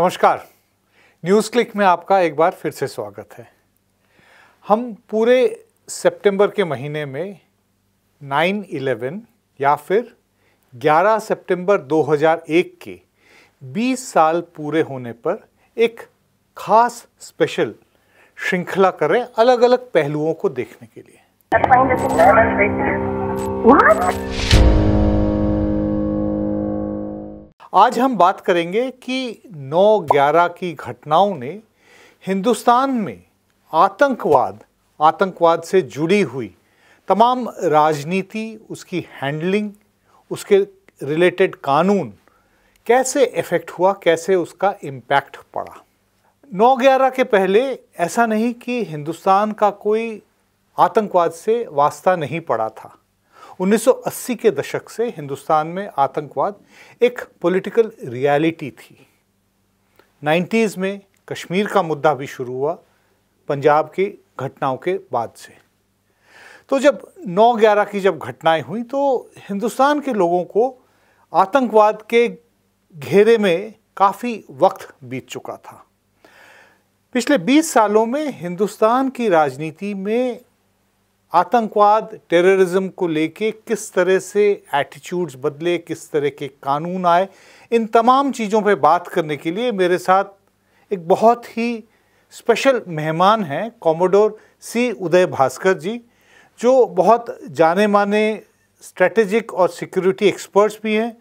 नमस्कार news click में आपका एक बार फिर से स्वागत है हम पूरे सितंबर के महीने में 9/11 या फिर 11 सितंबर 2001 के 20 साल पूरे होने पर एक खास स्पेशल श्रृंखला कर रहे अलग अलग पहलुओं को देखने के लिए आज हम बात करेंगे कि 9/11 की घटनाओं ने हिंदुस्तान में आतंकवाद आतंकवाद से जुड़ी हुई तमाम राजनीति उसकी हैंडलिंग उसके रिलेटेड कानून कैसे इफ़ेक्ट हुआ कैसे उसका इम्पैक्ट पड़ा नौ ग्यारह के पहले ऐसा नहीं कि हिंदुस्तान का कोई आतंकवाद से वास्ता नहीं पड़ा था 1980 के दशक से हिंदुस्तान में आतंकवाद एक पॉलिटिकल रियलिटी थी 90s में कश्मीर का मुद्दा भी शुरू हुआ पंजाब की घटनाओं के बाद से तो जब 9-11 की जब घटनाएं हुई तो हिंदुस्तान के लोगों को आतंकवाद के घेरे में काफ़ी वक्त बीत चुका था पिछले 20 सालों में हिंदुस्तान की राजनीति में आतंकवाद टेररिज्म को लेके किस तरह से एटीट्यूड्स बदले किस तरह के कानून आए इन तमाम चीज़ों पे बात करने के लिए मेरे साथ एक बहुत ही स्पेशल मेहमान हैं कॉमोडोर सी उदय भास्कर जी जो बहुत जाने माने स्ट्रेटेजिक और सिक्योरिटी एक्सपर्ट्स भी हैं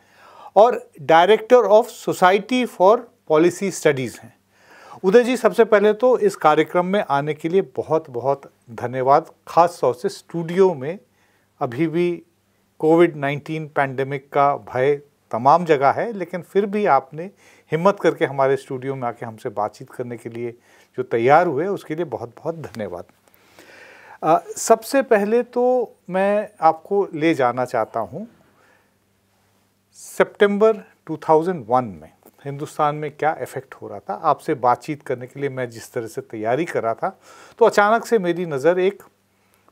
और director of Society for Policy Studies हैं उदय जी सबसे पहले तो इस कार्यक्रम में आने के लिए बहुत बहुत धन्यवाद खास तौर से स्टूडियो में अभी भी कोविड नाइन्टीन पैंडमिक का भय तमाम जगह है लेकिन फिर भी आपने हिम्मत करके हमारे स्टूडियो में आके हमसे बातचीत करने के लिए जो तैयार हुए उसके लिए बहुत बहुत धन्यवाद आ, सबसे पहले तो मैं आपको ले जाना चाहता हूँ सितंबर 2001 में हिंदुस्तान में क्या इफेक्ट हो रहा था आपसे बातचीत करने के लिए मैं जिस तरह से तैयारी कर रहा था तो अचानक से मेरी नज़र एक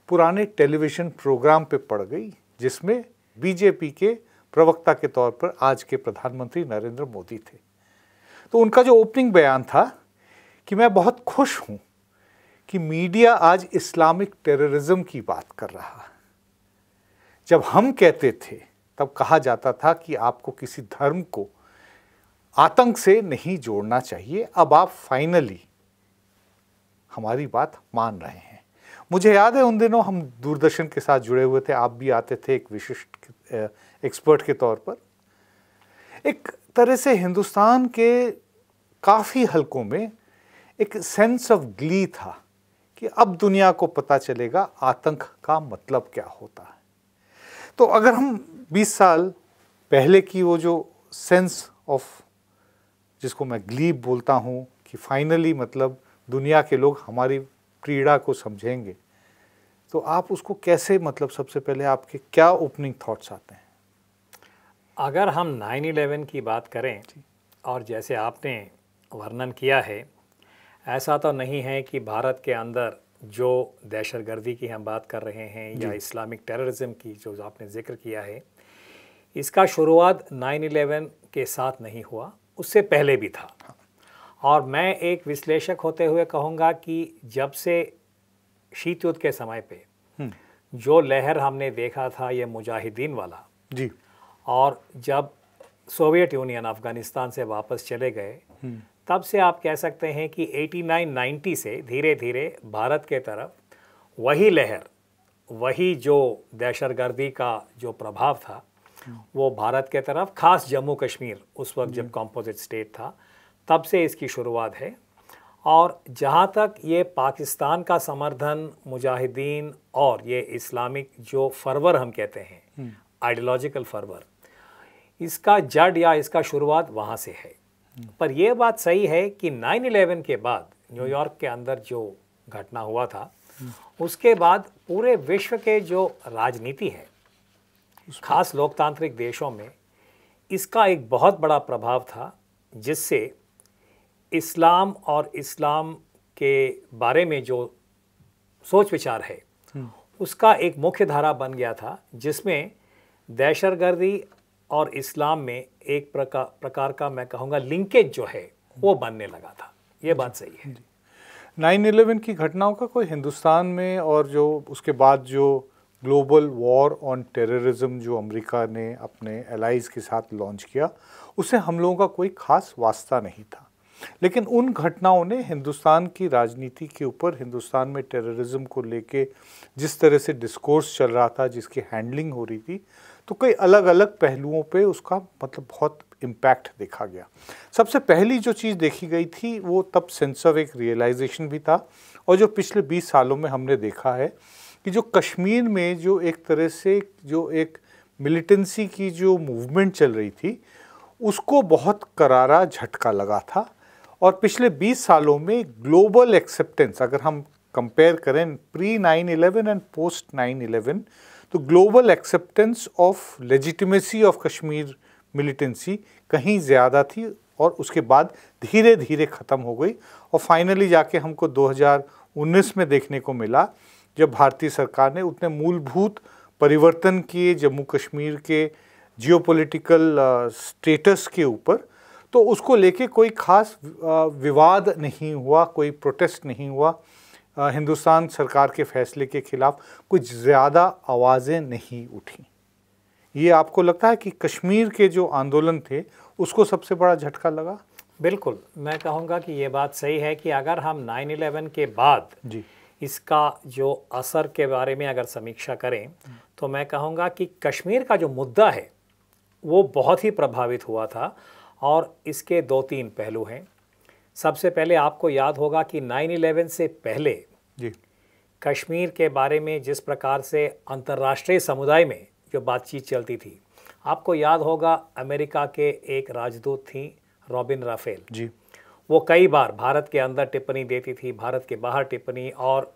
पुराने टेलीविज़न प्रोग्राम पे पड़ गई जिसमें बीजेपी के प्रवक्ता के तौर पर आज के प्रधानमंत्री नरेंद्र मोदी थे तो उनका जो ओपनिंग बयान था कि मैं बहुत खुश हूँ कि मीडिया आज इस्लामिक टेररिज्म की बात कर रहा जब हम कहते थे तब कहा जाता था कि आपको किसी धर्म को आतंक से नहीं जोड़ना चाहिए अब आप फाइनली हमारी बात मान रहे हैं मुझे याद है उन दिनों हम दूरदर्शन के साथ जुड़े हुए थे आप भी आते थे एक विशिष्ट एक्सपर्ट के तौर पर एक तरह से हिंदुस्तान के काफ़ी हलकों में एक सेंस ऑफ ग्ली था कि अब दुनिया को पता चलेगा आतंक का मतलब क्या होता है तो अगर हम 20 साल पहले की वो जो सेंस ऑफ जिसको मैं ग्लीब बोलता हूँ कि फाइनली मतलब दुनिया के लोग हमारी क्रीड़ा को समझेंगे तो आप उसको कैसे मतलब सबसे पहले आपके क्या ओपनिंग थॉट्स आते हैं अगर हम 9/11 की बात करें और जैसे आपने वर्णन किया है ऐसा तो नहीं है कि भारत के अंदर जो दहशतगर्दी की हम बात कर रहे हैं या इस्लामिक टेररिज्म की जो आपने जिक्र किया है इसका शुरुआत 9/11 के साथ नहीं हुआ उससे पहले भी था और मैं एक विश्लेषक होते हुए कहूँगा कि जब से शीत युद्ध के समय पे हम्म। जो लहर हमने देखा था ये मुजाहिदीन वाला जी और जब सोवियत यूनियन अफ़गानिस्तान से वापस चले गए हम्म। तब से आप कह सकते हैं कि 89-90 से धीरे धीरे भारत के तरफ वही लहर वही जो दहशतगर्दी का जो प्रभाव था वो भारत के तरफ खास जम्मू कश्मीर उस वक्त जब कॉम्पोजिट स्टेट था तब से इसकी शुरुआत है और जहाँ तक ये पाकिस्तान का समर्थन मुजाहिदीन और ये इस्लामिक जो फरवर हम कहते हैं आइडियोलॉजिकल हम्म। फरवर इसका जड़ या इसका शुरुआत वहाँ से है हम्म। पर यह बात सही है कि 9/11 के बाद न्यूयॉर्क हम्म। के अंदर जो घटना हुआ था उसके बाद पूरे विश्व के जो राजनीति है खास लोकतांत्रिक देशों में इसका एक बहुत बड़ा प्रभाव था जिससे इस्लाम और इस्लाम के बारे में जो सोच विचार है हम्म। उसका एक मुख्य धारा बन गया था जिसमें दहशतगर्दी और इस्लाम में एक प्रकार प्रकार का मैं कहूँगा लिंकेज जो है वो बनने लगा था ये बात सही है नाइन इलेवन की घटनाओं का कोई हिंदुस्तान में और जो उसके बाद जो ग्लोबल वॉर ऑन टेररिज्म जो अमेरिका ने अपने एलाइज के साथ लॉन्च किया उसे हम लोगों का कोई ख़ास वास्ता नहीं था लेकिन उन घटनाओं ने हिंदुस्तान की राजनीति के ऊपर हिंदुस्तान में टेररिज्म को लेके जिस तरह से डिस्कोर्स चल रहा था जिसकी हैंडलिंग हो रही थी तो कई अलग अलग पहलुओं पे उसका मतलब बहुत इम्पैक्ट देखा गया सबसे पहली जो चीज़ देखी गई थी वो तब सेंस ऑफ एक रियलाइजेशन भी था और जो पिछले 20 सालों में हमने देखा है कि जो कश्मीर में जो एक तरह से जो एक मिलिटेंसी की जो मूवमेंट चल रही थी उसको बहुत करारा झटका लगा था और पिछले 20 सालों में ग्लोबल एक्सेप्टेंस अगर हम कंपेयर करें प्री 9/11 एंड पोस्ट 9/11 तो global acceptance of legitimacy of Kashmir militancy कहीं ज़्यादा थी और उसके बाद धीरे धीरे ख़त्म हो गई और फाइनली जाके हमको 2019 में देखने को मिला जब भारतीय सरकार ने उतने मूलभूत परिवर्तन किए जम्मू कश्मीर के जियोपॉलिटिकल स्टेटस uh, के ऊपर तो उसको लेके कोई खास uh, विवाद नहीं हुआ कोई प्रोटेस्ट नहीं हुआ uh, हिंदुस्तान सरकार के फैसले के ख़िलाफ़ कुछ ज़्यादा आवाज़ें नहीं उठी ये आपको लगता है कि कश्मीर के जो आंदोलन थे उसको सबसे बड़ा झटका लगा बिल्कुल मैं कहूँगा कि ये बात सही है कि अगर हम 9/11 के बाद जी इसका जो असर के बारे में अगर समीक्षा करें तो मैं कहूँगा कि कश्मीर का जो मुद्दा है वो बहुत ही प्रभावित हुआ था और इसके दो तीन पहलू हैं सबसे पहले आपको याद होगा कि 9/11 से पहले जी कश्मीर के बारे में जिस प्रकार से अंतर्राष्ट्रीय समुदाय में जो बातचीत चलती थी आपको याद होगा अमेरिका के एक राजदूत थी रॉबिन राफेल जी वो कई बार भारत के अंदर टिप्पणी देती थी भारत के बाहर टिप्पणी और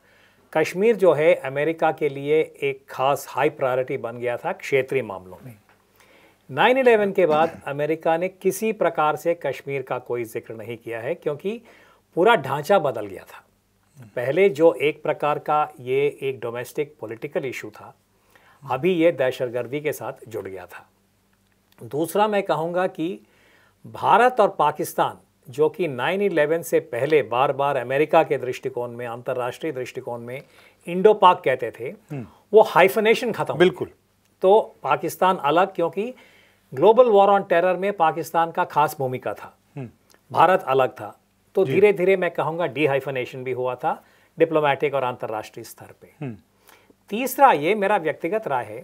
कश्मीर जो है अमेरिका के लिए एक खास हाई प्रायोरिटी बन गया था क्षेत्रीय मामलों में नाइन इलेवन के बाद अमेरिका ने किसी प्रकार से कश्मीर का कोई जिक्र नहीं किया है क्योंकि पूरा ढांचा बदल गया था पहले जो एक प्रकार का ये एक डोमेस्टिक पॉलिटिकल इशू था अभी ये दहशतगर्दी के साथ जुड़ गया था दूसरा मैं कहूँगा कि भारत और पाकिस्तान जो कि 9/11 से पहले बार बार अमेरिका के दृष्टिकोण में अंतर्राष्ट्रीय दृष्टिकोण में इंडो पाक कहते थे हम्म। वो हाइफनेशन खत्म बिल्कुल तो पाकिस्तान अलग क्योंकि ग्लोबल वॉर ऑन टेरर में पाकिस्तान का खास भूमिका था हम्म। भारत अलग था तो धीरे धीरे मैं कहूंगा डिहाइफनेशन भी हुआ था डिप्लोमेटिक और अंतर्राष्ट्रीय स्तर पे हम्म। तीसरा ये मेरा व्यक्तिगत राय है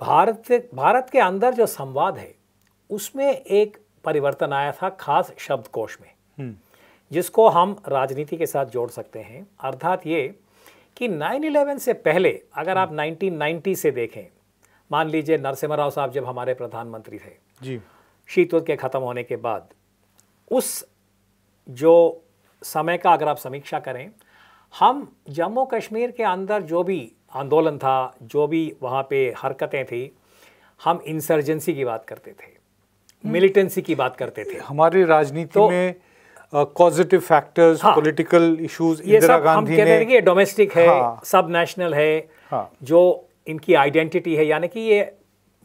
भारत भारत के अंदर जो संवाद है उसमें एक परिवर्तन आया था खास शब्दकोश में हम्म। जिसको हम राजनीति के साथ जोड़ सकते हैं अर्थात ये कि 9/11 से पहले अगर आप 1990 हम्म। से देखें मान लीजिए नरसिम्हा राव साहब जब हमारे प्रधानमंत्री थे जी शीतोद के ख़त्म होने के बाद उस जो समय का अगर आप समीक्षा करें हम जम्मू कश्मीर के अंदर जो भी आंदोलन था जो भी वहाँ पे हरकतें थी हम इंसर्जेंसी की बात करते थे मिलिटेंसी हम्म। की बात करते थे हमारी राजनीति तो, में positive factors political issues Indira Gandhi हम कहते डोमेस्टिक है हाँ। सब नेशनल है हाँ. जो इनकी आइडेंटिटी है यानी कि ये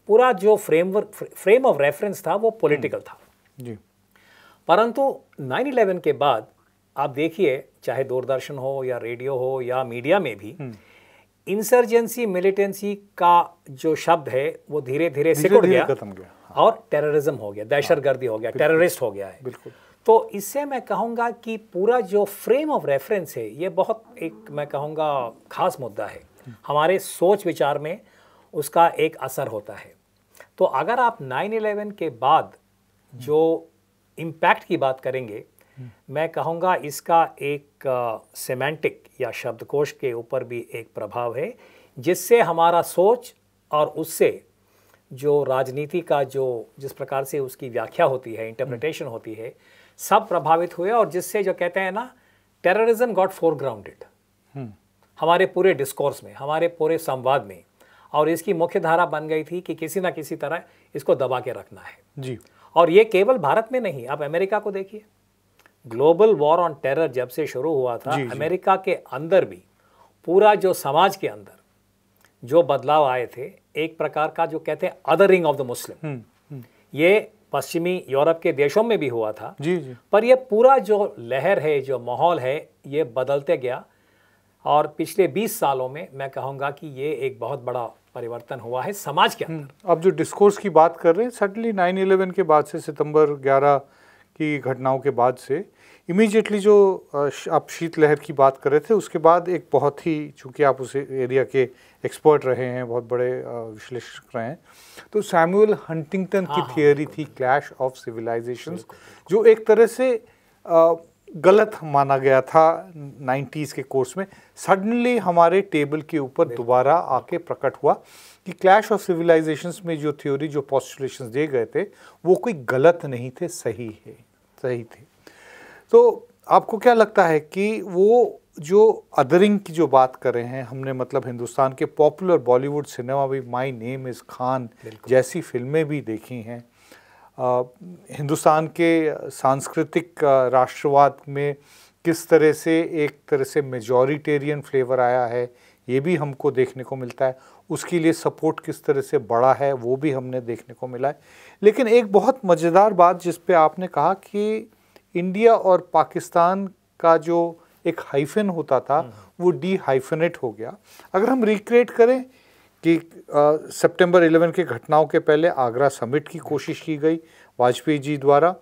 पूरा जो फ्रेमवर्क फ्रेम ऑफ रेफरेंस था वो पॉलिटिकल हम्म। था जी परंतु 9/11 के बाद आप देखिए चाहे दूरदर्शन हो या रेडियो हो या मीडिया में भी इंसर्जेंसी हम्म। मिलिटेंसी का जो शब्द है वो धीरे धीरे सिकुड़ गया खत्म गया और टेररिज्म हो गया दहशत हो गया टेररिस्ट हाँ, हो गया है बिल्कुल तो इससे मैं कहूँगा कि पूरा जो फ्रेम ऑफ रेफरेंस है ये बहुत एक मैं कहूँगा खास मुद्दा है हम्म। हमारे सोच विचार में उसका एक असर होता है तो अगर आप 9/11 के बाद हम्म। जो इम्पैक्ट की बात करेंगे हम्म। मैं कहूँगा इसका एक सेमेंटिक या शब्दकोश के ऊपर भी एक प्रभाव है जिससे हमारा सोच और उससे जो राजनीति का जो जिस प्रकार से उसकी व्याख्या होती है इंटरप्रिटेशन हम्म। होती है सब प्रभावित हुए और जिससे जो कहते हैं ना टेररिज्म गॉट फोरग्राउंडेड हमारे पूरे डिस्कोर्स में हमारे पूरे संवाद में और इसकी मुख्य धारा बन गई थी कि किसी ना किसी तरह इसको दबा के रखना है जी और ये केवल भारत में नहीं आप अमेरिका को देखिए ग्लोबल वॉर ऑन टेरर जब से शुरू हुआ था जी, अमेरिका जी. के अंदर भी पूरा जो समाज के अंदर जो बदलाव आए थे एक प्रकार का जो कहते हैं अदरिंग ऑफ द मुस्लिम ये पश्चिमी यूरोप के देशों में भी हुआ था जी जी पर यह पूरा जो लहर है जो माहौल है ये बदलते गया और पिछले 20 सालों में मैं कहूंगा कि ये एक बहुत बड़ा परिवर्तन हुआ है समाज के हम्म, अंदर अब जो डिस्कोर्स की बात कर रहे हैं सडनली 9 इलेवन के बाद से सितंबर 11 की घटनाओं के बाद से इमीजिएटली जो आप शीतलहर की बात कर रहे थे उसके बाद एक बहुत ही चूँकि आप उस एरिया के एक्सपर्ट रहे हैं बहुत बड़े विश्लेषक रहे हैं तो सैमुअल हंटिंगटन की थियोरी हाँ, हाँ, थी क्लैश ऑफ सिविलाइजेशन जो एक तरह से गलत माना गया था 90s के कोर्स में सडनली हमारे टेबल के ऊपर दोबारा आके प्रकट हुआ कि क्लैश ऑफ सिविलाइजेशंस में जो थ्योरी जो पॉस्टुलेशंस दिए गए थे वो कोई गलत नहीं थे सही है सही थे तो आपको क्या लगता है कि वो जो अदरिंग की जो बात कर रहे हैं हमने मतलब हिंदुस्तान के पॉपुलर बॉलीवुड सिनेमा भी माई नेम इज़ खान जैसी फिल्में भी देखी हैं हिंदुस्तान के सांस्कृतिक राष्ट्रवाद में किस तरह से एक तरह से मेजोरिटेरियन फ्लेवर आया है ये भी हमको देखने को मिलता है उसके लिए सपोर्ट किस तरह से बड़ा है वो भी हमने देखने को मिला है लेकिन एक बहुत मज़ेदार बात जिस पे आपने कहा कि इंडिया और पाकिस्तान का जो एक हाइफन होता था हम्म। वो डी हाइफनेट हो गया अगर हम रिक्रिएट करें कि सितंबर 11 के घटनाओं के पहले आगरा समिट की कोशिश की गई वाजपेयी जी द्वारा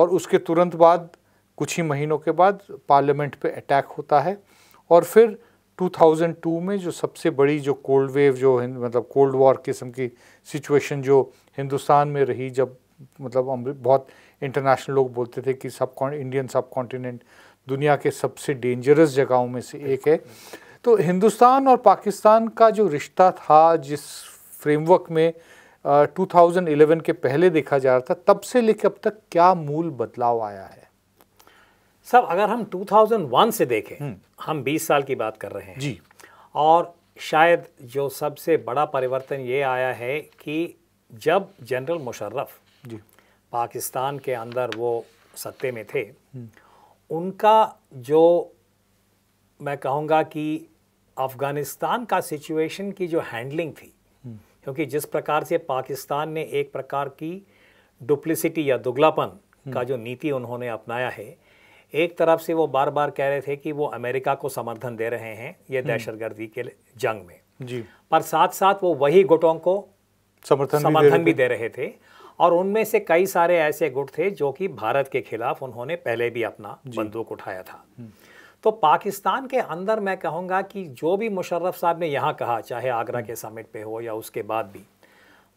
और उसके तुरंत बाद कुछ ही महीनों के बाद पार्लियामेंट पे अटैक होता है और फिर 2002 में जो सबसे बड़ी जो कोल्ड वेव जो मतलब कोल्ड वॉर किस्म की सिचुएशन जो हिंदुस्तान में रही जब मतलब बहुत इंटरनेशनल लोग बोलते थे कि सब इंडियन सब कॉन्टीनेंट दुनिया के सबसे डेंजरस जगहों में से एक है तो हिंदुस्तान और पाकिस्तान का जो रिश्ता था जिस फ्रेमवर्क में आ, 2011 के पहले देखा जा रहा था तब से लेकर अब तक क्या मूल बदलाव आया है सब अगर हम 2001 से देखें हम्म। हम 20 साल की बात कर रहे हैं जी और शायद जो सबसे बड़ा परिवर्तन ये आया है कि जब जनरल मुशर्रफ जी पाकिस्तान के अंदर वो सत्ते में थे हम्म। उनका जो मैं कहूँगा कि अफ़गानिस्तान का सिचुएशन की जो हैंडलिंग थी हम्म। क्योंकि जिस प्रकार से पाकिस्तान ने एक प्रकार की डुप्लिसिटी या दुगलापन का जो नीति उन्होंने अपनाया है एक तरफ से वो बार बार कह रहे थे कि वो अमेरिका को समर्थन दे रहे हैं ये हम्म। दहशतगर्दी के जंग में जी पर साथ साथ वो वही गुटों को समर्थन समर्थन भी दे रहे, थे और उनमें से कई सारे ऐसे गुट थे जो कि भारत के खिलाफ उन्होंने पहले भी अपना बंदूक उठाया था हम्म। तो पाकिस्तान के अंदर मैं कहूंगा कि जो भी मुशर्रफ साहब ने यहाँ कहा चाहे आगरा हम्म। के समिट पे हो या उसके बाद भी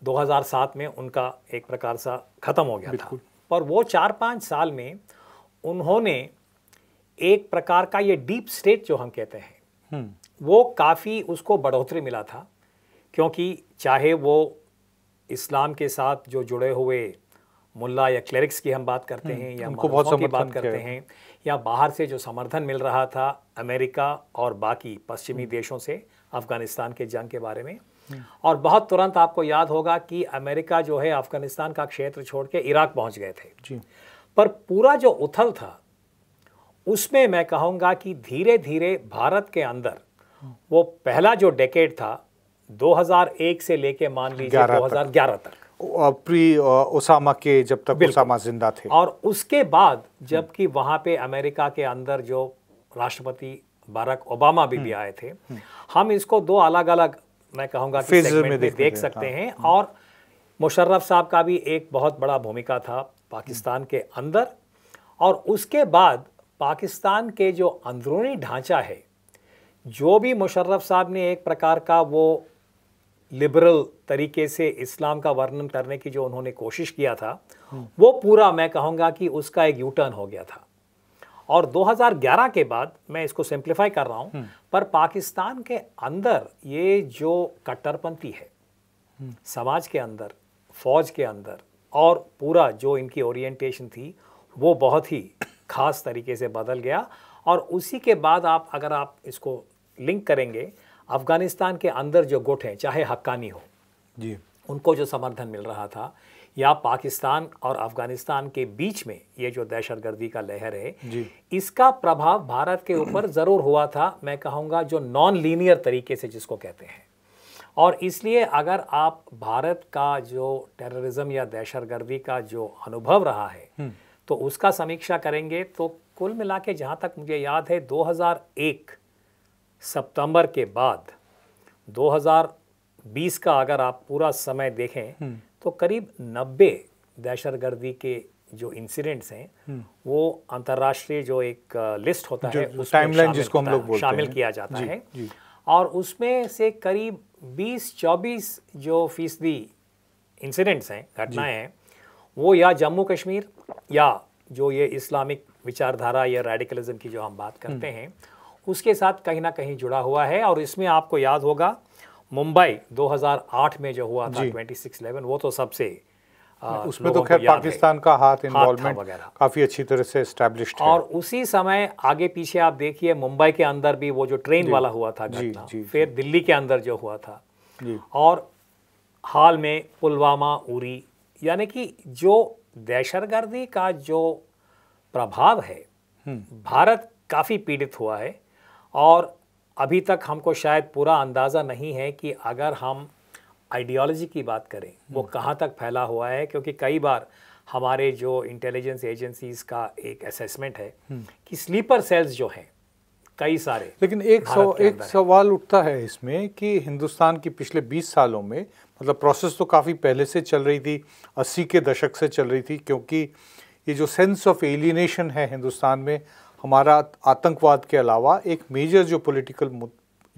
2007 में उनका एक प्रकार सा ख़त्म हो गया था पर वो चार पाँच साल में उन्होंने एक प्रकार का ये डीप स्टेट जो हम कहते हैं हम्म। वो काफ़ी उसको बढ़ोतरी मिला था क्योंकि चाहे वो इस्लाम के साथ जो जुड़े हुए मुल्ला या क्लरिक्स की हम बात करते हम्म, हैं या उनको बहुत की बात करते हैं या बाहर से जो समर्थन मिल रहा था अमेरिका और बाकी पश्चिमी हम्म। देशों से अफ़गानिस्तान के जंग के बारे में और बहुत तुरंत आपको याद होगा कि अमेरिका जो है अफ़गानिस्तान का क्षेत्र छोड़ के इराक पहुंच गए थे जी पर पूरा जो उथल था उसमें मैं कहूँगा कि धीरे धीरे भारत के अंदर वो पहला जो डेकेड था 2001 से लेके मान लीजिए 2011 तक प्री ओसामा के जब तक ओसामा जिंदा थे और उसके बाद हम्म। जबकि वहां पे अमेरिका के अंदर जो राष्ट्रपति बराक ओबामा भी, भी हम्म। आए थे हम्म। हम इसको दो अलग अलग मैं कहूंगा कि में, देख सकते हाँ। हैं और मुशर्रफ साहब का भी एक बहुत बड़ा भूमिका था पाकिस्तान के अंदर और उसके बाद पाकिस्तान के जो अंदरूनी ढांचा है जो भी मुशर्रफ साहब ने एक प्रकार का वो लिबरल तरीके से इस्लाम का वर्णन करने की जो उन्होंने कोशिश किया था वो पूरा मैं कहूँगा कि उसका एक यूटर्न हो गया था और 2011 के बाद मैं इसको सिंप्लीफाई कर रहा हूँ हम्म। पर पाकिस्तान के अंदर ये जो कट्टरपंथी है समाज के अंदर फौज के अंदर और पूरा जो इनकी ओरिएंटेशन थी वो बहुत ही खास तरीके से बदल गया और उसी के बाद आप अगर आप इसको लिंक करेंगे अफ़गानिस्तान के अंदर जो गुट हैं चाहे हक्कानी हो जी उनको जो समर्थन मिल रहा था या पाकिस्तान और अफ़गानिस्तान के बीच में ये जो दहशत गर्दी का लहर है जी। इसका प्रभाव भारत के ऊपर ज़रूर हुआ था मैं कहूँगा जो नॉन लीनियर तरीके से जिसको कहते हैं और इसलिए अगर आप भारत का जो टेररिज्म या दहशतगर्दी का जो अनुभव रहा है हम्म। तो उसका समीक्षा करेंगे तो कुल मिला के जहाँ तक मुझे याद है 2001 सितंबर के बाद 2020 का अगर आप पूरा समय देखें हम्म। तो करीब 90 दहशतगर्दी के जो इंसिडेंट्स हैं हम्म। वो अंतर्राष्ट्रीय जो एक लिस्ट होता है टाइमलाइन जिसको हम लोग शामिल किया जाता जी, है जी। और उसमें से करीब बीस चौबीस जो फीसदी इंसिडेंट्स हैं घटनाएं हैं वो या जम्मू कश्मीर या जो ये इस्लामिक विचारधारा या रेडिकलिज्म की जो हम बात हम्म। करते हैं उसके साथ कहीं ना कहीं जुड़ा हुआ है और इसमें आपको याद होगा मुंबई 2008 में जो हुआ था ट्वेंटी सिक्स वो तो सबसे उसमें तो खैर पाकिस्तान का हाथ इन्वॉल्वमेंट काफ़ी अच्छी तरह से इस्टेब्लिश और उसी समय आगे पीछे आप देखिए मुंबई के अंदर भी वो जो ट्रेन वाला हुआ था घटना फिर दिल्ली के अंदर जो हुआ था और हाल में पुलवामा उरी यानी कि जो दहशतगर्दी का जो प्रभाव है हम्म। भारत काफ़ी पीड़ित हुआ है और अभी तक हमको शायद पूरा अंदाज़ा नहीं है कि अगर हम आइडियोलॉजी की बात करें वो हम्म। कहाँ तक फैला हुआ है क्योंकि कई बार हमारे जो इंटेलिजेंस एजेंसीज का एक असेसमेंट है हम्म। कि स्लीपर सेल्स जो हैं कई सारे लेकिन एक सव, एक सवाल उठता है इसमें कि हिंदुस्तान की पिछले 20 सालों में मतलब प्रोसेस तो काफ़ी पहले से चल रही थी अस्सी के दशक से चल रही थी क्योंकि ये जो सेंस ऑफ एलिनेशन है हिंदुस्तान में हमारा आतंकवाद के अलावा एक मेजर जो पॉलिटिकल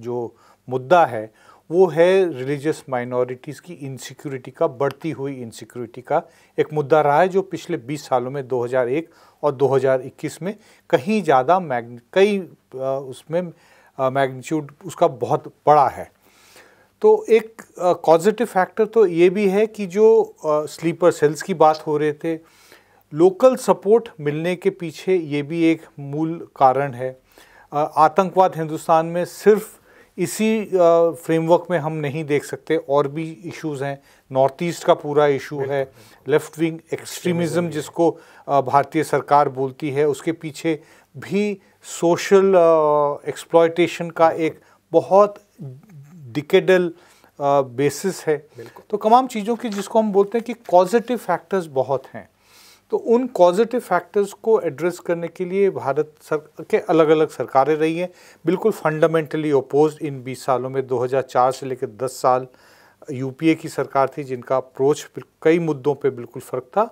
जो मुद्दा है वो है रिलीजियस माइनॉरिटीज़ की इनसिक्योरिटी का बढ़ती हुई इनसिक्योरिटी का एक मुद्दा रहा है जो पिछले 20 सालों में 2001 और 2021 में कहीं ज़्यादा मैग कई उसमें मैग्नीट्यूड उसका बहुत बड़ा है तो एक पॉजिटिव फैक्टर तो ये भी है कि जो स्लीपर सेल्स की बात हो रहे थे लोकल सपोर्ट मिलने के पीछे ये भी एक मूल कारण है आतंकवाद हिंदुस्तान में सिर्फ़ इसी फ्रेमवर्क में हम नहीं देख सकते और भी इश्यूज हैं नॉर्थ ईस्ट का पूरा इशू है लेफ्ट विंग एक्सट्रीमिज्म जिसको भारतीय सरकार बोलती है उसके पीछे भी सोशल एक्सप्लॉयटेशन का एक बहुत डिकेडल बेसिस है तो तमाम चीज़ों की जिसको हम बोलते हैं कि पॉजिटिव फैक्टर्स बहुत हैं तो उन पॉजिटिव फैक्टर्स को एड्रेस करने के लिए भारत सर के अलग अलग सरकारें रही हैं बिल्कुल फंडामेंटली ओपोज इन 20 सालों में 2004 से लेकर 10 साल यूपीए की सरकार थी जिनका अप्रोच कई मुद्दों पे बिल्कुल फ़र्क था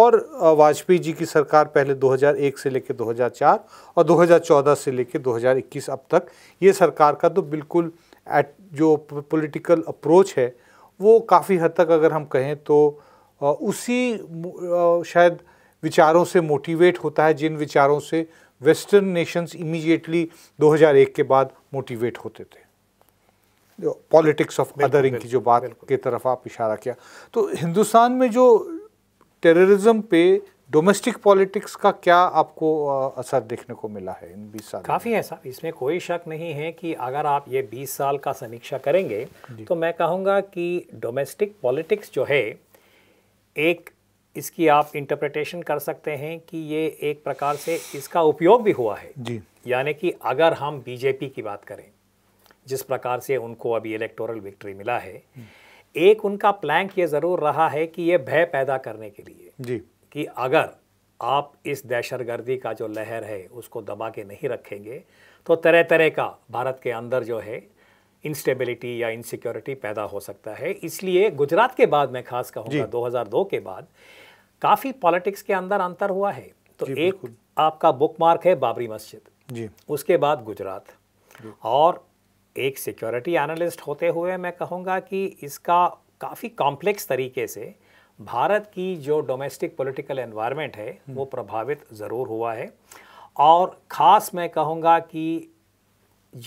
और वाजपेयी जी की सरकार पहले 2001 से लेकर 2004 और 2014 से लेकर 2021 अब तक ये सरकार का तो बिल्कुल एट जो पॉलिटिकल अप्रोच है वो काफ़ी हद तक अगर हम कहें तो उसी शायद विचारों से मोटिवेट होता है जिन विचारों से वेस्टर्न नेशंस इमीडिएटली 2001 के बाद मोटिवेट होते थे जो पॉलिटिक्स ऑफ अदरिंग की जो बात के तरफ आप इशारा किया तो हिंदुस्तान में जो टेररिज्म पे डोमेस्टिक पॉलिटिक्स का क्या आपको असर देखने को मिला है इन 20 साल काफ़ी ऐसा इसमें कोई शक नहीं है कि अगर आप ये 20 साल का समीक्षा करेंगे तो मैं कहूँगा कि डोमेस्टिक पॉलिटिक्स जो है एक इसकी आप इंटरप्रिटेशन कर सकते हैं कि ये एक प्रकार से इसका उपयोग भी हुआ है जी यानी कि अगर हम बीजेपी की बात करें जिस प्रकार से उनको अभी इलेक्टोरल विक्ट्री मिला है एक उनका प्लैंक ये ज़रूर रहा है कि ये भय पैदा करने के लिए जी कि अगर आप इस दहशतगर्दी का जो लहर है उसको दबा के नहीं रखेंगे तो तरह तरह का भारत के अंदर जो है इंस्टेबिलिटी या इनसिक्योरिटी पैदा हो सकता है इसलिए गुजरात के बाद मैं खास कहूँगा दो के बाद काफ़ी पॉलिटिक्स के अंदर अंतर हुआ है तो एक आपका बुक मार्क है बाबरी मस्जिद जी उसके बाद गुजरात और एक सिक्योरिटी एनालिस्ट होते हुए मैं कहूँगा कि इसका काफ़ी कॉम्प्लेक्स तरीके से भारत की जो डोमेस्टिक पॉलिटिकल एनवायरनमेंट है हम्म। वो प्रभावित ज़रूर हुआ है और ख़ास मैं कहूँगा कि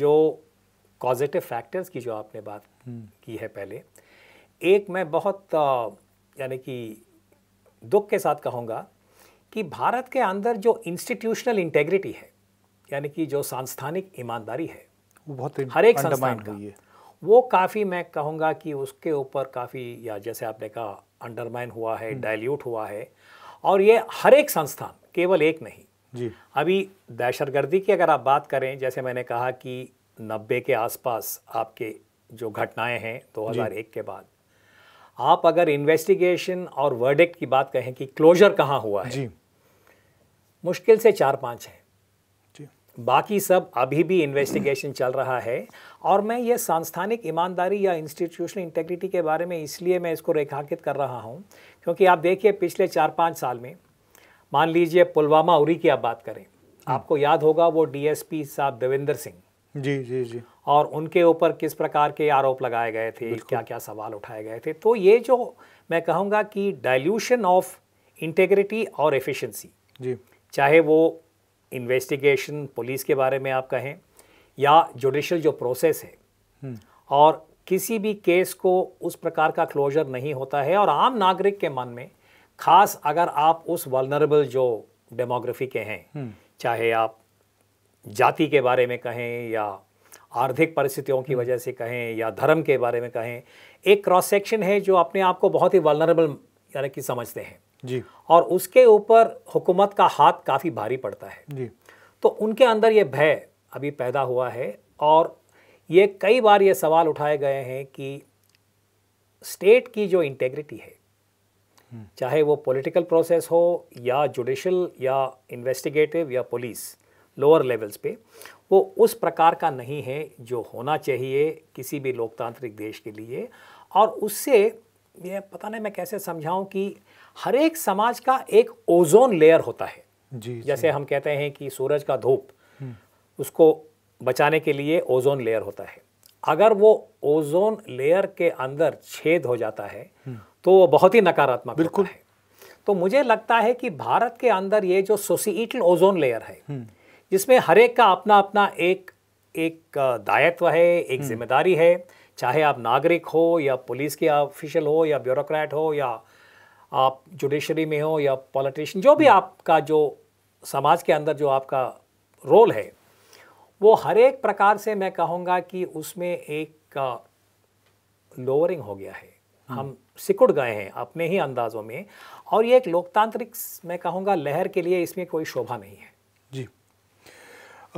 जो पॉजिटिव फैक्टर्स की जो आपने बात हम्म। की है पहले एक मैं बहुत यानी कि दुख के साथ कहूँगा कि भारत के अंदर जो इंस्टीट्यूशनल इंटेग्रिटी है यानी कि जो सांस्थानिक ईमानदारी है वो बहुत हर एक संस्थान का वो काफ़ी मैं कहूँगा कि उसके ऊपर काफ़ी या जैसे आपने कहा अंडरमाइन हुआ है डायल्यूट हम्म। हुआ है और ये हर एक संस्थान केवल एक नहीं जी अभी दहशतगर्दी की अगर आप बात करें जैसे मैंने कहा कि नब्बे के आसपास आपके जो घटनाएं हैं 2001 के बाद आप अगर इन्वेस्टिगेशन और वर्डिक्ट की बात कहें कि क्लोजर कहाँ हुआ है जी मुश्किल से चार पाँच हैं बाकी सब अभी भी इन्वेस्टिगेशन चल रहा है और मैं ये सांस्थानिक ईमानदारी या इंस्टीट्यूशनल इंटेग्रिटी के बारे में इसलिए मैं इसको रेखांकित कर रहा हूँ क्योंकि आप देखिए पिछले चार पाँच साल में मान लीजिए पुलवामा उरी की आप बात करें हम्म। आपको याद होगा वो डीएसपी साहब देवेंद्र सिंह जी जी जी और उनके ऊपर किस प्रकार के आरोप लगाए गए थे क्या क्या सवाल उठाए गए थे तो ये जो मैं कहूँगा कि डाइल्यूशन ऑफ इंटेग्रिटी और एफिशिएंसी जी चाहे वो इन्वेस्टिगेशन पुलिस के बारे में आप कहें या जुडिशल जो प्रोसेस है हम्म। और किसी भी केस को उस प्रकार का क्लोजर नहीं होता है और आम नागरिक के मन में खास अगर आप उस वलनरेबल जो डेमोग्राफी के हैं हम्म। चाहे आप जाति के बारे में कहें या आर्थिक परिस्थितियों की हम्म। वजह से कहें या धर्म के बारे में कहें एक क्रॉस सेक्शन है जो अपने आप को बहुत ही वलनरेबल यानी कि समझते हैं जी और उसके ऊपर हुकूमत का हाथ काफ़ी भारी पड़ता है जी तो उनके अंदर ये भय अभी पैदा हुआ है और ये कई बार ये सवाल उठाए गए हैं कि स्टेट की जो इंटेग्रिटी है हम्म। चाहे वो पॉलिटिकल प्रोसेस हो या जुडिशल या इन्वेस्टिगेटिव या पुलिस लोअर लेवल्स पे वो उस प्रकार का नहीं है जो होना चाहिए किसी भी लोकतांत्रिक देश के लिए और उससे ये पता नहीं मैं कैसे समझाऊं कि हर एक समाज का एक ओजोन लेयर होता है जी जैसे हम कहते हैं कि सूरज का धूप हम्म। उसको बचाने के लिए ओजोन लेयर होता है अगर वो ओजोन लेयर के अंदर छेद हो जाता है हम्म। तो वो बहुत ही नकारात्मक बिल्कुल है तो मुझे लगता है कि भारत के अंदर ये जो सोसिइटल ओजोन लेयर है हम्म। जिसमें हर एक का अपना अपना एक एक दायित्व है एक हम्म। जिम्मेदारी है चाहे आप नागरिक हो या पुलिस के ऑफिशियल हो या ब्यूरोक्रेट हो या आप जुडिशरी में हो या पॉलिटिशियन जो भी हम्म। आपका जो समाज के अंदर जो आपका रोल है वो हर एक प्रकार से मैं कहूँगा कि उसमें एक लोअरिंग हो गया है हम्म। हम सिकुड़ गए हैं अपने ही अंदाज़ों में और ये एक लोकतांत्रिक मैं कहूँगा लहर के लिए इसमें कोई शोभा नहीं है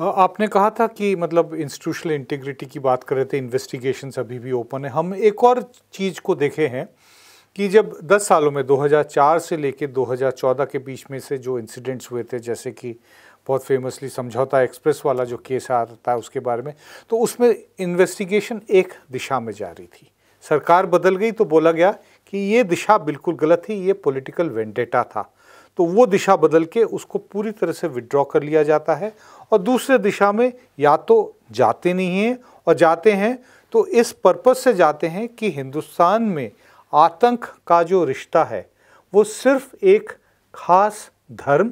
आपने कहा था कि मतलब इंस्टीट्यूशनल इंटीग्रिटी की बात कर रहे थे इन्वेस्टिगेशन अभी भी ओपन है हम एक और चीज़ को देखे हैं कि जब 10 सालों में 2004 से लेकर 2014 के बीच में से जो इंसिडेंट्स हुए थे जैसे कि बहुत फेमसली समझौता एक्सप्रेस वाला जो केस आता है उसके बारे में तो उसमें इन्वेस्टिगेशन एक दिशा में जा रही थी सरकार बदल गई तो बोला गया कि ये दिशा बिल्कुल गलत थी ये पॉलिटिकल वेंडेटा था तो वो दिशा बदल के उसको पूरी तरह से विड्रॉ कर लिया जाता है और दूसरे दिशा में या तो जाते नहीं हैं और जाते हैं तो इस पर्पज़ से जाते हैं कि हिंदुस्तान में आतंक का जो रिश्ता है वो सिर्फ एक खास धर्म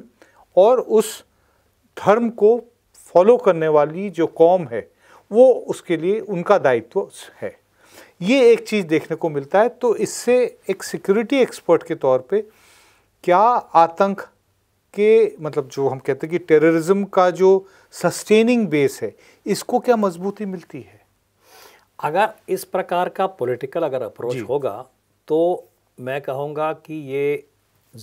और उस धर्म को फॉलो करने वाली जो कौम है वो उसके लिए उनका दायित्व है ये एक चीज़ देखने को मिलता है तो इससे एक सिक्योरिटी एक्सपर्ट के तौर पे क्या आतंक के मतलब जो हम कहते हैं कि टेररिज्म का जो सस्टेनिंग बेस है इसको क्या मजबूती मिलती है अगर इस प्रकार का पॉलिटिकल अगर अप्रोच होगा तो मैं कहूँगा कि ये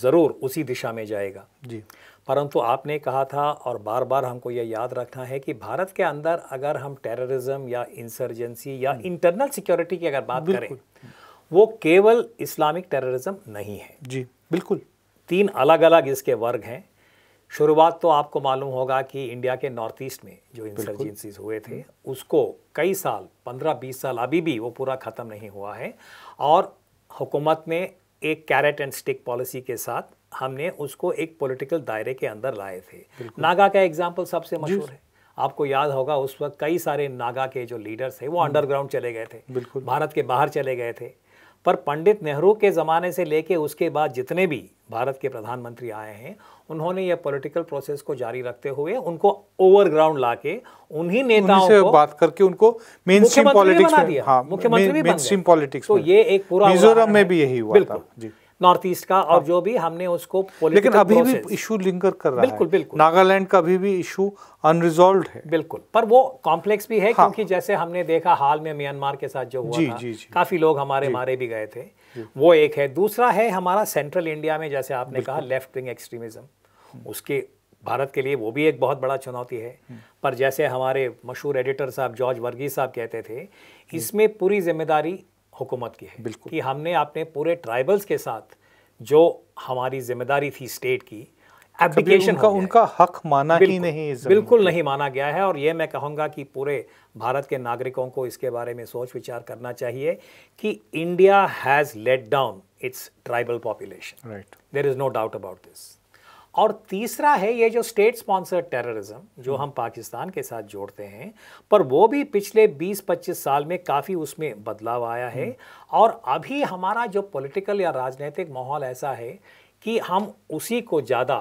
ज़रूर उसी दिशा में जाएगा जी परंतु आपने कहा था और बार बार हमको यह याद रखना है कि भारत के अंदर अगर हम टेररिज्म या इंसर्जेंसी या इंटरनल हम्म। सिक्योरिटी की अगर बात करें वो केवल इस्लामिक टेररिज्म नहीं है जी बिल्कुल तीन अलग अलग इसके वर्ग हैं शुरुआत तो आपको मालूम होगा कि इंडिया के नॉर्थ ईस्ट में जो इंसर्जेंसीज हुए थे हम्म। उसको कई साल पंद्रह बीस साल अभी भी वो पूरा ख़त्म नहीं हुआ है और हुकूमत ने एक कैरेट एंड स्टिक पॉलिसी के साथ हमने उसको एक पॉलिटिकल दायरे के अंदर लाए थे नागा का एग्जाम्पल सबसे मशहूर है आपको याद होगा उस वक्त कई सारे नागा के जो लीडर्स थे वो अंडरग्राउंड हम्म। चले गए थे भारत के बाहर चले गए थे पर पंडित नेहरू के ज़माने से लेके उसके बाद जितने भी भारत के प्रधानमंत्री आए हैं उन्होंने यह पॉलिटिकल प्रोसेस को जारी रखते हुए उनको ओवरग्राउंड लाके उन्हीं नेताओं से को बात करके उनको मेन स्ट्रीम पॉलिटिक्स में, हाँ, मुख्यमंत्री भी मेन स्ट्रीम पॉलिटिक्स तो ये एक पूरा मिजोरम में भी यही हुआ था जी नॉर्थ ईस्ट का और हाँ। जो भी हमने उसको लेकिन अभी भी इशू लिंगर कर रहा बिल्कुल, है बिल्कुल बिल्कुल नागालैंड का अभी भी इशू अनरिजॉल्व है बिल्कुल पर वो कॉम्प्लेक्स भी है हाँ। क्योंकि जैसे हमने देखा हाल में म्यांमार के साथ जो हुआ जी, था जी, जी, काफी लोग हमारे मारे भी गए थे वो एक है दूसरा है हमारा सेंट्रल इंडिया में जैसे आपने कहा लेफ्ट विंग एक्सट्रीमिज्म उसके भारत के लिए वो भी एक बहुत बड़ा चुनौती है हम्म। पर जैसे हमारे मशहूर एडिटर साहब जॉर्ज वर्गी साहब कहते थे इसमें पूरी जिम्मेदारी हुकूमत की है बिल्कुल कि हमने आपने पूरे ट्राइबल्स के साथ जो हमारी जिम्मेदारी थी स्टेट की एप्लीकेशन तो का उनका हक माना ही नहीं बिल्कुल नहीं माना गया है और ये मैं कहूँगा कि पूरे भारत के नागरिकों को इसके बारे में सोच विचार करना चाहिए कि India has let down its tribal population right there is no doubt about this और तीसरा है ये जो स्टेट स्पॉन्सर्ड टेररिज्म जो हम्म। हम पाकिस्तान के साथ जोड़ते हैं पर वो भी पिछले 20-25 साल में काफ़ी उसमें बदलाव आया है हम्म। और अभी हमारा जो पॉलिटिकल या राजनीतिक माहौल ऐसा है कि हम उसी को ज़्यादा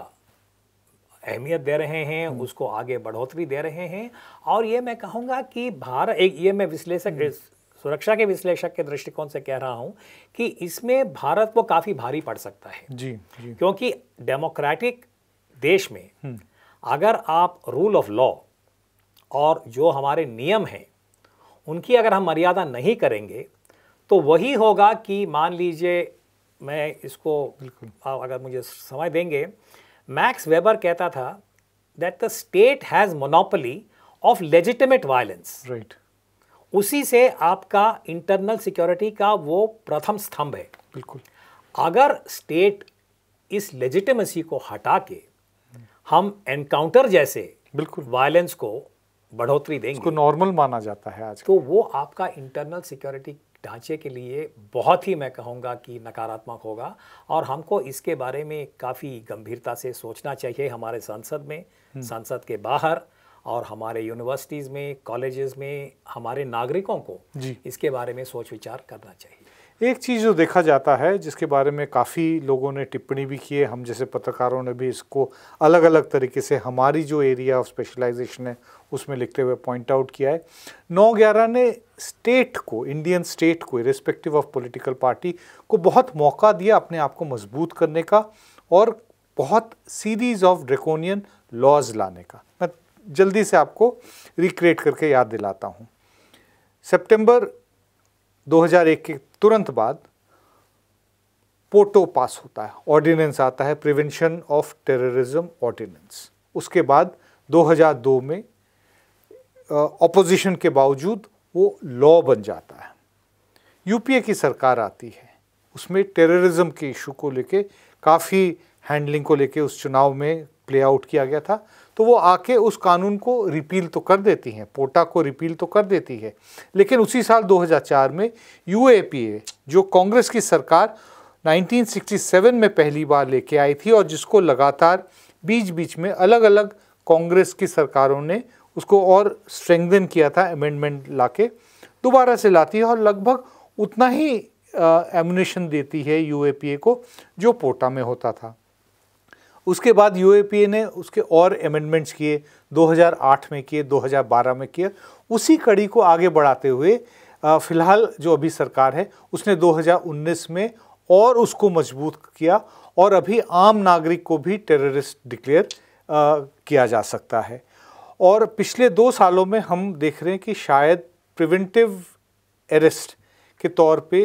अहमियत दे रहे हैं हम्म। उसको आगे बढ़ोतरी दे रहे हैं और ये मैं कहूँगा कि भारत एक ये मैं विश्लेषक सुरक्षा के विश्लेषक के दृष्टिकोण से कह रहा हूं कि इसमें भारत को काफ़ी भारी पड़ सकता है जी, जी क्योंकि डेमोक्रेटिक देश में हम्म। अगर आप रूल ऑफ लॉ और जो हमारे नियम हैं उनकी अगर हम मर्यादा नहीं करेंगे तो वही होगा कि मान लीजिए मैं इसको आप अगर मुझे समय देंगे मैक्स वेबर कहता था that the state has monopoly of legitimate violence right उसी से आपका इंटरनल सिक्योरिटी का वो प्रथम स्तंभ है बिल्कुल अगर स्टेट इस लेजिटिमेसी को हटा के हम एनकाउंटर जैसे बिल्कुल वायलेंस को बढ़ोतरी देंगे उसको नॉर्मल माना जाता है आज तो वो आपका इंटरनल सिक्योरिटी ढांचे के लिए बहुत ही मैं कहूँगा कि नकारात्मक होगा और हमको इसके बारे में काफ़ी गंभीरता से सोचना चाहिए हमारे संसद में हम्म। संसद के बाहर और हमारे यूनिवर्सिटीज़ में कॉलेजेस में हमारे नागरिकों को जी इसके बारे में सोच विचार करना चाहिए एक चीज़ जो देखा जाता है जिसके बारे में काफ़ी लोगों ने टिप्पणी भी की है हम जैसे पत्रकारों ने भी इसको अलग अलग तरीके से हमारी जो एरिया ऑफ स्पेशलाइजेशन है उसमें लिखते हुए पॉइंट आउट किया है नौ ग्यारह ने स्टेट को इंडियन स्टेट को रिस्पेक्टिव ऑफ पॉलिटिकल पार्टी को बहुत मौका दिया अपने आप को मजबूत करने का और बहुत सीरीज़ ऑफ ड्रेकोनियन लॉज लाने का मैं जल्दी से आपको रिक्रिएट करके याद दिलाता हूँ सितंबर 2001 के तुरंत बाद पोटो पास होता है ऑर्डिनेंस आता है प्रिवेंशन ऑफ टेररिज्म ऑर्डिनेंस उसके बाद 2002 में ऑपोजिशन के बावजूद वो लॉ बन जाता है यूपीए की सरकार आती है उसमें टेररिज्म के इशू को लेके काफ़ी हैंडलिंग को लेके उस चुनाव में प्ले आउट किया गया था तो वो आके उस कानून को रिपील तो कर देती हैं पोटा को रिपील तो कर देती है लेकिन उसी साल 2004 में यू जो कांग्रेस की सरकार 1967 में पहली बार लेके आई थी और जिसको लगातार बीच बीच में अलग अलग कांग्रेस की सरकारों ने उसको और स्ट्रेंथन किया था अमेंडमेंट ला दोबारा से लाती है और लगभग उतना ही एमुनेशन देती है यूएपीए को जो पोटा में होता था उसके बाद यू ने उसके और अमेंडमेंट्स किए 2008 में किए 2012 में किए उसी कड़ी को आगे बढ़ाते हुए फिलहाल जो अभी सरकार है उसने 2019 में और उसको मजबूत किया और अभी आम नागरिक को भी टेररिस्ट डिक्लेयर किया जा सकता है और पिछले दो सालों में हम देख रहे हैं कि शायद प्रिवेंटिव अरेस्ट के तौर पे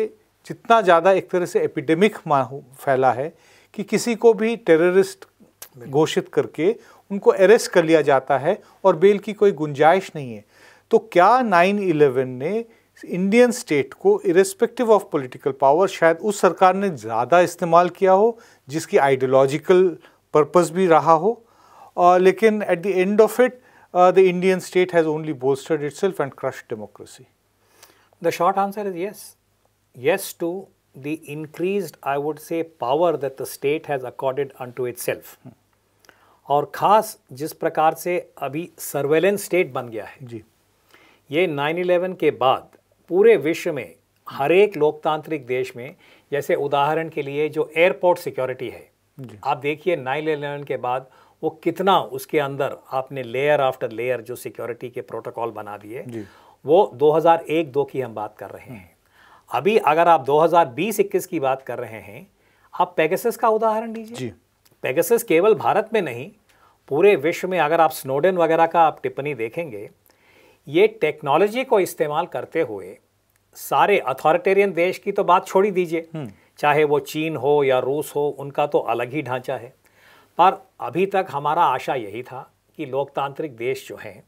जितना ज़्यादा एक तरह से एपिडेमिक फैला है कि किसी को भी टेररिस्ट घोषित करके उनको अरेस्ट कर लिया जाता है और बेल की कोई गुंजाइश नहीं है तो क्या नाइन इलेवन ने इंडियन स्टेट को इरेस्पेक्टिव ऑफ पॉलिटिकल पावर शायद उस सरकार ने ज़्यादा इस्तेमाल किया हो जिसकी आइडियोलॉजिकल पर्पस भी रहा हो आ, लेकिन at the end of it the Indian state has only itself and crush democracy short answer is is yes to the increase I would say power that the state has accorded unto itself और ख़ास जिस प्रकार से अभी surveillance state बन गया है जी ये नाइन इलेवन के बाद पूरे विश्व में हर एक लोकतांत्रिक देश में जैसे उदाहरण के लिए जो एयरपोर्ट सिक्योरिटी है आप देखिए नाइन इलेवन के बाद वो कितना उसके अंदर आपने लेयर आफ्टर लेयर जो सिक्योरिटी के प्रोटोकॉल बना दिए वो 2001 दो की हम बात कर रहे हैं अभी अगर आप 2020-21 की बात कर रहे हैं आप पैगसेस का उदाहरण लीजिए पेगसस केवल भारत में नहीं पूरे विश्व में अगर आप स्नोडन वगैरह का आप टिप्पणी देखेंगे ये टेक्नोलॉजी को इस्तेमाल करते हुए सारे अथॉरिटेरियन देश की तो बात छोड़ी दीजिए हम्म। चाहे वो चीन हो या रूस हो उनका तो अलग ही ढांचा है पर अभी तक हमारा आशा यही था कि लोकतांत्रिक देश जो हैं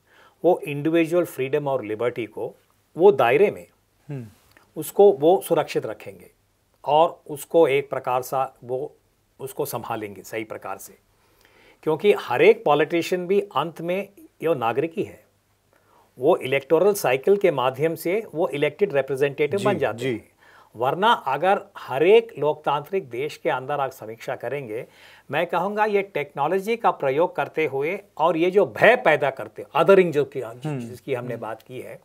वो इंडिविजुअल फ्रीडम और लिबर्टी को वो दायरे में हम्म। उसको वो सुरक्षित रखेंगे और उसको एक प्रकार सा वो उसको संभालेंगे सही प्रकार से क्योंकि हर एक पॉलिटिशियन भी अंत में यो नागरिक ही है वो इलेक्टोरल साइकिल के माध्यम से वो इलेक्टेड रिप्रेजेंटेटिव बन जाते हैं वरना अगर हर एक लोकतांत्रिक देश के अंदर आप समीक्षा करेंगे मैं कहूँगा ये टेक्नोलॉजी का प्रयोग करते हुए और ये जो भय पैदा करते अदरिंग जो की हम्म, जिसकी हमने हम्म। बात की है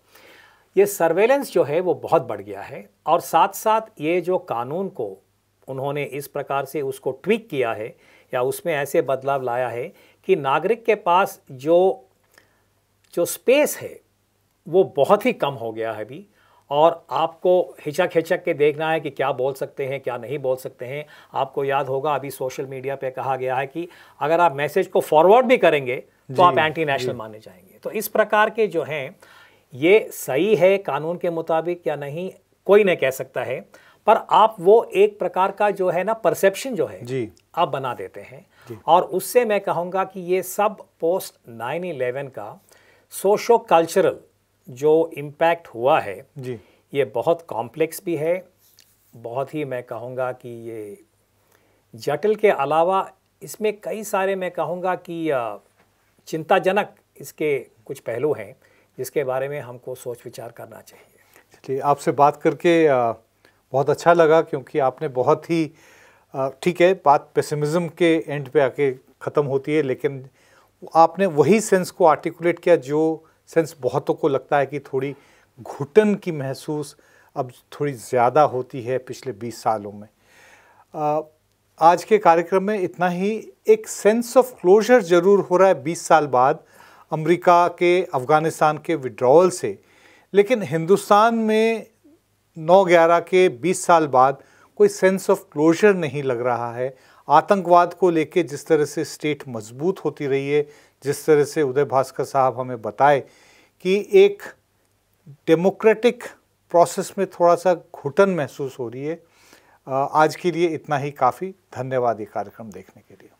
ये सर्वेलेंस जो है वो बहुत बढ़ गया है और साथ साथ ये जो कानून को उन्होंने इस प्रकार से उसको ट्विक किया है या उसमें ऐसे बदलाव लाया है कि नागरिक के पास जो जो स्पेस है वो बहुत ही कम हो गया है अभी और आपको हिचक हिचक के देखना है कि क्या बोल सकते हैं क्या नहीं बोल सकते हैं आपको याद होगा अभी सोशल मीडिया पे कहा गया है कि अगर आप मैसेज को फॉरवर्ड भी करेंगे तो आप एंटी नेशनल माने जाएंगे तो इस प्रकार के जो हैं ये सही है कानून के मुताबिक या नहीं कोई नहीं कह सकता है पर आप वो एक प्रकार का जो है ना परसेप्शन जो है जी आप बना देते हैं और उससे मैं कहूँगा कि ये सब पोस्ट नाइन इलेवन का सोशो कल्चरल जो इम्पैक्ट हुआ है जी ये बहुत कॉम्प्लेक्स भी है बहुत ही मैं कहूँगा कि ये जटिल के अलावा इसमें कई सारे मैं कहूँगा कि चिंताजनक इसके कुछ पहलू हैं जिसके बारे में हमको सोच विचार करना चाहिए चलिए आपसे बात करके आ... बहुत अच्छा लगा क्योंकि आपने बहुत ही ठीक है बात पेसिमिज्म के एंड पे आके ख़त्म होती है लेकिन आपने वही सेंस को आर्टिकुलेट किया जो सेंस बहुतों को लगता है कि थोड़ी घुटन की महसूस अब थोड़ी ज़्यादा होती है पिछले 20 सालों में आज के कार्यक्रम में इतना ही एक सेंस ऑफ क्लोजर ज़रूर हो रहा है 20 साल बाद अमेरिका के अफ़गानिस्तान के विड्रॉवल से लेकिन हिंदुस्तान में नौ ग्यारह के बीस साल बाद कोई सेंस ऑफ क्लोजर नहीं लग रहा है आतंकवाद को लेके जिस तरह से स्टेट मजबूत होती रही है जिस तरह से उदय भास्कर साहब हमें बताए कि एक डेमोक्रेटिक प्रोसेस में थोड़ा सा घुटन महसूस हो रही है आज के लिए इतना ही काफ़ी धन्यवाद ये कार्यक्रम देखने के लिए